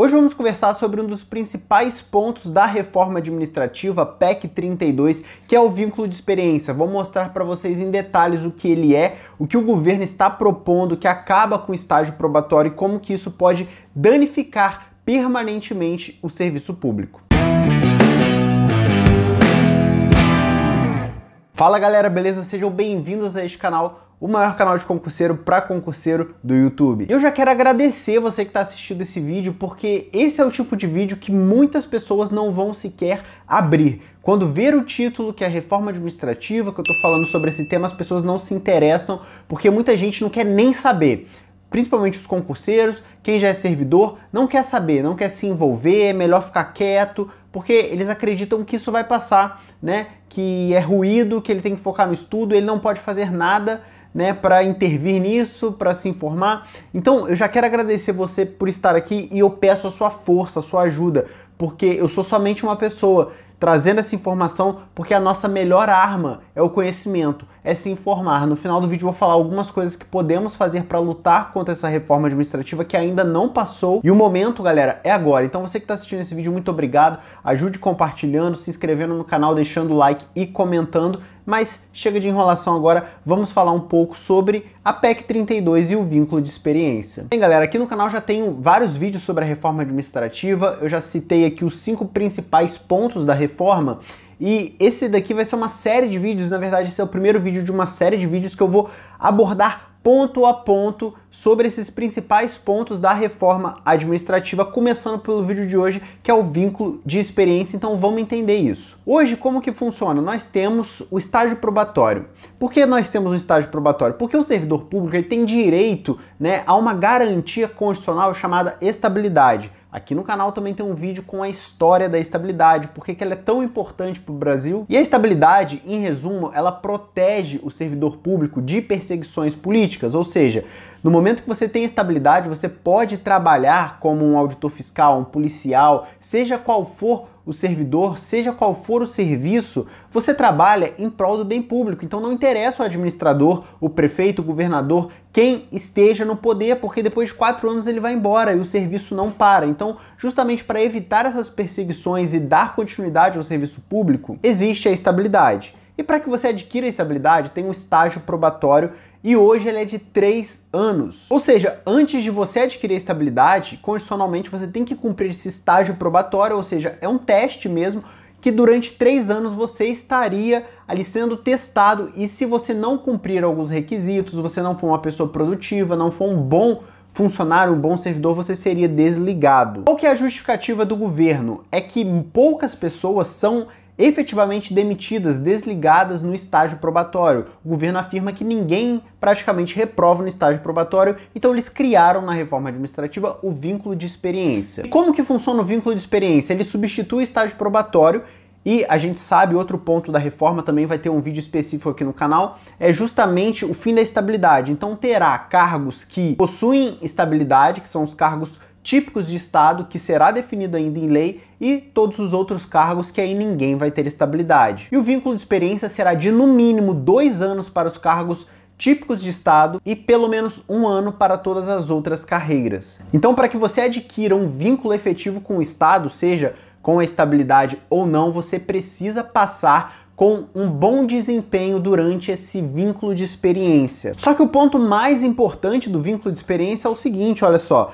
Hoje vamos conversar sobre um dos principais pontos da reforma administrativa PEC 32, que é o vínculo de experiência. Vou mostrar para vocês em detalhes o que ele é, o que o governo está propondo, que acaba com o estágio probatório e como que isso pode danificar permanentemente o serviço público. Fala galera, beleza? Sejam bem-vindos a este canal o maior canal de concurseiro para concurseiro do YouTube. Eu já quero agradecer você que está assistindo esse vídeo, porque esse é o tipo de vídeo que muitas pessoas não vão sequer abrir. Quando ver o título, que é a reforma administrativa, que eu estou falando sobre esse tema, as pessoas não se interessam, porque muita gente não quer nem saber principalmente os concurseiros, quem já é servidor, não quer saber, não quer se envolver, é melhor ficar quieto, porque eles acreditam que isso vai passar, né? Que é ruído, que ele tem que focar no estudo, ele não pode fazer nada né, para intervir nisso, para se informar. Então, eu já quero agradecer você por estar aqui e eu peço a sua força, a sua ajuda, porque eu sou somente uma pessoa trazendo essa informação, porque a nossa melhor arma é o conhecimento é se informar. No final do vídeo eu vou falar algumas coisas que podemos fazer para lutar contra essa reforma administrativa que ainda não passou. E o momento, galera, é agora. Então você que está assistindo esse vídeo, muito obrigado. Ajude compartilhando, se inscrevendo no canal, deixando o like e comentando. Mas chega de enrolação agora, vamos falar um pouco sobre a PEC 32 e o vínculo de experiência. Bem, galera, aqui no canal já tenho vários vídeos sobre a reforma administrativa, eu já citei aqui os cinco principais pontos da reforma e esse daqui vai ser uma série de vídeos, na verdade, esse é o primeiro vídeo de uma série de vídeos que eu vou abordar ponto a ponto sobre esses principais pontos da reforma administrativa, começando pelo vídeo de hoje, que é o vínculo de experiência, então vamos entender isso. Hoje, como que funciona? Nós temos o estágio probatório. Por que nós temos um estágio probatório? Porque o servidor público ele tem direito né, a uma garantia constitucional chamada estabilidade. Aqui no canal também tem um vídeo com a história da estabilidade, por que ela é tão importante para o Brasil. E a estabilidade, em resumo, ela protege o servidor público de perseguições políticas, ou seja, no momento que você tem estabilidade, você pode trabalhar como um auditor fiscal, um policial, seja qual for o servidor, seja qual for o serviço, você trabalha em prol do bem público. Então não interessa o administrador, o prefeito, o governador, quem esteja no poder, porque depois de quatro anos ele vai embora e o serviço não para. Então, justamente para evitar essas perseguições e dar continuidade ao serviço público, existe a estabilidade. E para que você adquira a estabilidade, tem um estágio probatório e hoje ela é de 3 anos. Ou seja, antes de você adquirir estabilidade, condicionalmente você tem que cumprir esse estágio probatório, ou seja, é um teste mesmo que durante 3 anos você estaria ali sendo testado e se você não cumprir alguns requisitos, você não for uma pessoa produtiva, não for um bom funcionário, um bom servidor, você seria desligado. Qual que é a justificativa do governo? É que poucas pessoas são efetivamente demitidas, desligadas no estágio probatório. O governo afirma que ninguém praticamente reprova no estágio probatório, então eles criaram na reforma administrativa o vínculo de experiência. E como que funciona o vínculo de experiência? Ele substitui o estágio probatório e a gente sabe outro ponto da reforma, também vai ter um vídeo específico aqui no canal, é justamente o fim da estabilidade. Então terá cargos que possuem estabilidade, que são os cargos típicos de Estado, que será definido ainda em lei, e todos os outros cargos que aí ninguém vai ter estabilidade. E o vínculo de experiência será de no mínimo dois anos para os cargos típicos de Estado e pelo menos um ano para todas as outras carreiras. Então, para que você adquira um vínculo efetivo com o Estado, seja com a estabilidade ou não, você precisa passar com um bom desempenho durante esse vínculo de experiência. Só que o ponto mais importante do vínculo de experiência é o seguinte, olha só,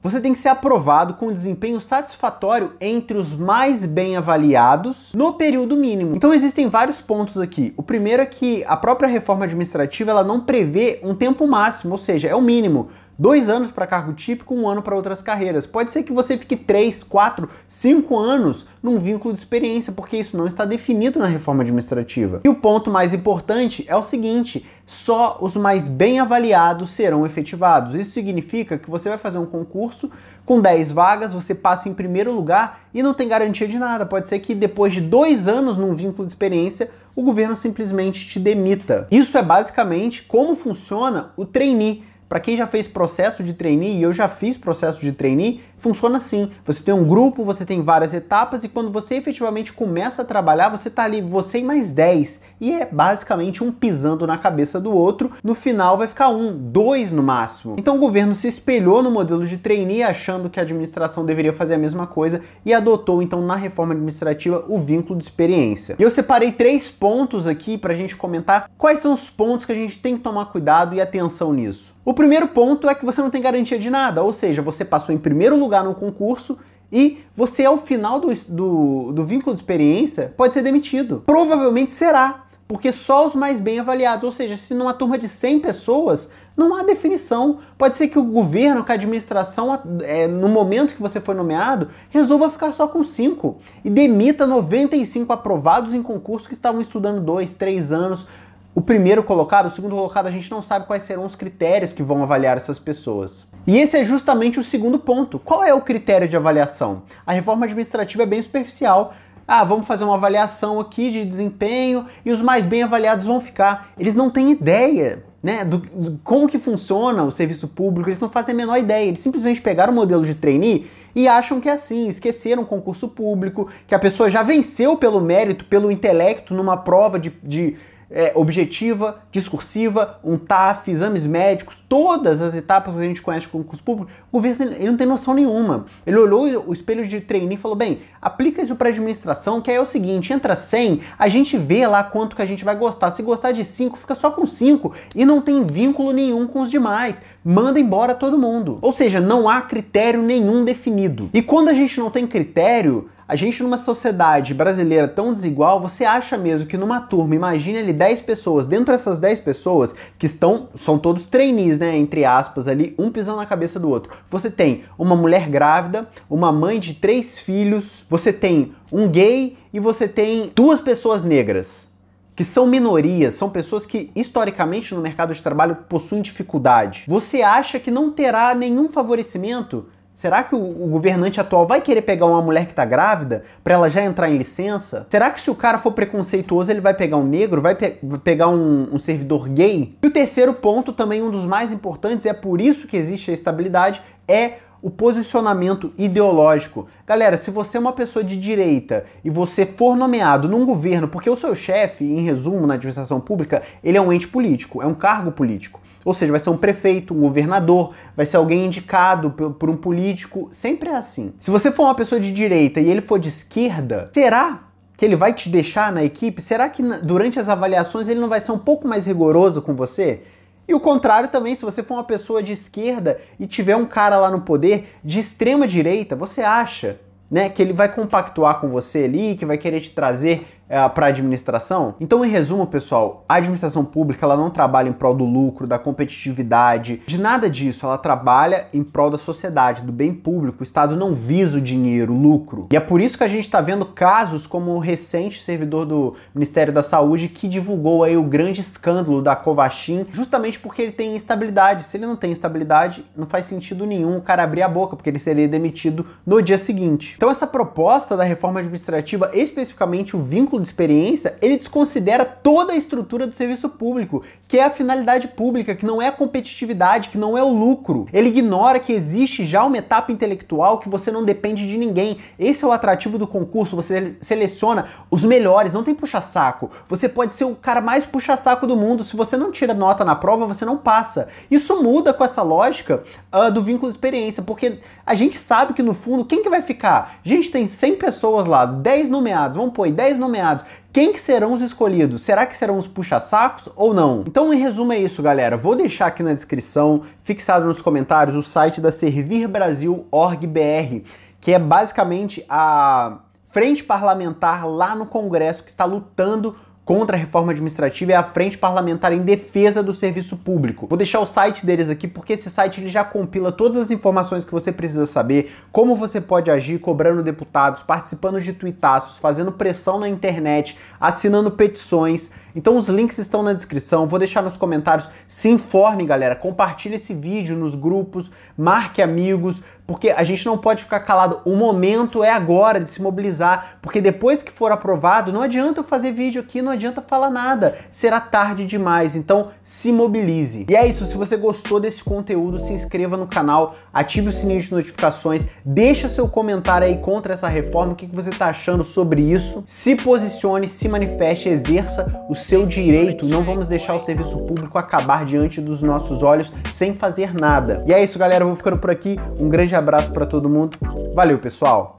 você tem que ser aprovado com um desempenho satisfatório entre os mais bem avaliados no período mínimo. Então existem vários pontos aqui. O primeiro é que a própria reforma administrativa ela não prevê um tempo máximo, ou seja, é o mínimo dois anos para cargo típico, um ano para outras carreiras. Pode ser que você fique três, quatro, cinco anos num vínculo de experiência, porque isso não está definido na reforma administrativa. E o ponto mais importante é o seguinte: só os mais bem avaliados serão efetivados. Isso significa que você vai fazer um concurso com 10 vagas, você passa em primeiro lugar e não tem garantia de nada. Pode ser que depois de dois anos num vínculo de experiência, o governo simplesmente te demita. Isso é basicamente como funciona o trainee. Para quem já fez processo de trainee, e eu já fiz processo de trainee, funciona assim. Você tem um grupo, você tem várias etapas e quando você efetivamente começa a trabalhar, você tá ali, você e mais 10. E é basicamente um pisando na cabeça do outro. No final vai ficar um, dois no máximo. Então o governo se espelhou no modelo de trainee, achando que a administração deveria fazer a mesma coisa e adotou então na reforma administrativa o vínculo de experiência. E eu separei três pontos aqui para a gente comentar quais são os pontos que a gente tem que tomar cuidado e atenção nisso. O primeiro ponto é que você não tem garantia de nada, ou seja, você passou em primeiro lugar lugar no concurso e você, ao final do, do, do, vínculo de experiência, pode ser demitido. Provavelmente será, porque só os mais bem avaliados, ou seja, se numa turma de 100 pessoas, não há definição. Pode ser que o governo, que a administração, é, no momento que você foi nomeado, resolva ficar só com 5 e demita 95 aprovados em concurso que estavam estudando 2, 3 anos o primeiro colocado, o segundo colocado, a gente não sabe quais serão os critérios que vão avaliar essas pessoas. E esse é justamente o segundo ponto. Qual é o critério de avaliação? A reforma administrativa é bem superficial. Ah, vamos fazer uma avaliação aqui de desempenho e os mais bem avaliados vão ficar. Eles não têm ideia né, do, do, como que funciona o serviço público, eles não fazem a menor ideia. Eles simplesmente pegaram o modelo de trainee e acham que é assim, esqueceram o concurso público, que a pessoa já venceu pelo mérito, pelo intelecto, numa prova de, de é, objetiva, discursiva, um TAF, exames médicos, todas as etapas que a gente conhece com o concurso público, o governo ele não tem noção nenhuma. Ele olhou o espelho de treino e falou: bem, aplica isso para administração, que aí é o seguinte: entra 100, a gente vê lá quanto que a gente vai gostar. Se gostar de 5, fica só com 5 e não tem vínculo nenhum com os demais. Manda embora todo mundo. Ou seja, não há critério nenhum definido. E quando a gente não tem critério, a gente numa sociedade brasileira tão desigual, você acha mesmo que numa turma, imagine ali 10 pessoas, dentro dessas 10 pessoas que estão, são todos trainees, né, entre aspas ali, um pisando na cabeça do outro. Você tem uma mulher grávida, uma mãe de três filhos, você tem um gay e você tem duas pessoas negras que são minorias, são pessoas que historicamente no mercado de trabalho possuem dificuldade. Você acha que não terá nenhum favorecimento Será que o, o governante atual vai querer pegar uma mulher que está grávida para ela já entrar em licença? Será que se o cara for preconceituoso ele vai pegar um negro, vai, pe vai pegar um, um servidor gay? E o terceiro ponto, também um dos mais importantes, é por isso que existe a estabilidade, é o posicionamento ideológico. Galera, se você é uma pessoa de direita e você for nomeado num governo, porque o seu chefe, em resumo, na administração pública, ele é um ente político, é um cargo político. Ou seja, vai ser um prefeito, um governador, vai ser alguém indicado por um político, sempre é assim. Se você for uma pessoa de direita e ele for de esquerda, será que ele vai te deixar na equipe? Será que durante as avaliações ele não vai ser um pouco mais rigoroso com você? E o contrário também, se você for uma pessoa de esquerda e tiver um cara lá no poder de extrema direita, você acha, né, que ele vai compactuar com você ali, que vai querer te trazer é, para a administração? Então, em resumo, pessoal, a administração pública ela não trabalha em prol do lucro, da competitividade, de nada disso. Ela trabalha em prol da sociedade, do bem público. O Estado não visa o dinheiro, o lucro. E é por isso que a gente está vendo casos como o recente servidor do Ministério da Saúde que divulgou aí o grande escândalo da Covaxin, justamente porque ele tem instabilidade. Se ele não tem instabilidade, não faz sentido nenhum o cara abrir a boca, porque ele seria demitido no dia seguinte. Então, essa proposta da reforma administrativa, especificamente o vínculo de experiência, ele desconsidera toda a estrutura do serviço público, que é a finalidade pública, que não é a competitividade, que não é o lucro. Ele ignora que existe já uma etapa intelectual que você não depende de ninguém. Esse é o atrativo do concurso, você seleciona os melhores, não tem puxa-saco. Você pode ser o cara mais puxa-saco do mundo, se você não tira nota na prova, você não passa. Isso muda com essa lógica uh, do vínculo de experiência, porque a gente sabe que no fundo, quem que vai ficar? A gente tem 100 pessoas lá, 10 nomeados, vamos pôr 10 nomeados, eliminados. Quem que serão os escolhidos? Será que serão os puxa-sacos ou não? Então, em resumo, é isso, galera. Vou deixar aqui na descrição, fixado nos comentários, o site da servirbrasil.org.br, que é basicamente a frente parlamentar lá no Congresso que está lutando contra a reforma administrativa é a Frente Parlamentar em Defesa do Serviço Público. Vou deixar o site deles aqui porque esse site ele já compila todas as informações que você precisa saber, como você pode agir cobrando deputados, participando de tuitaços, fazendo pressão na internet, assinando petições. Então os links estão na descrição, vou deixar nos comentários. Se informe, galera, compartilhe esse vídeo nos grupos, marque amigos, porque a gente não pode ficar calado. O momento é agora de se mobilizar, porque depois que for aprovado, não adianta eu fazer vídeo aqui, não adianta falar nada, será tarde demais. Então se mobilize. E é isso, se você gostou desse conteúdo, se inscreva no canal, ative o sininho de notificações, deixa seu comentário aí contra essa reforma, o que, você está achando sobre isso. Se posicione, se manifeste, exerça o seu direito, não vamos deixar o serviço público acabar diante dos nossos olhos sem fazer nada. E é isso, galera, eu vou ficando por aqui. Um grande abraço para todo mundo. Valeu, pessoal.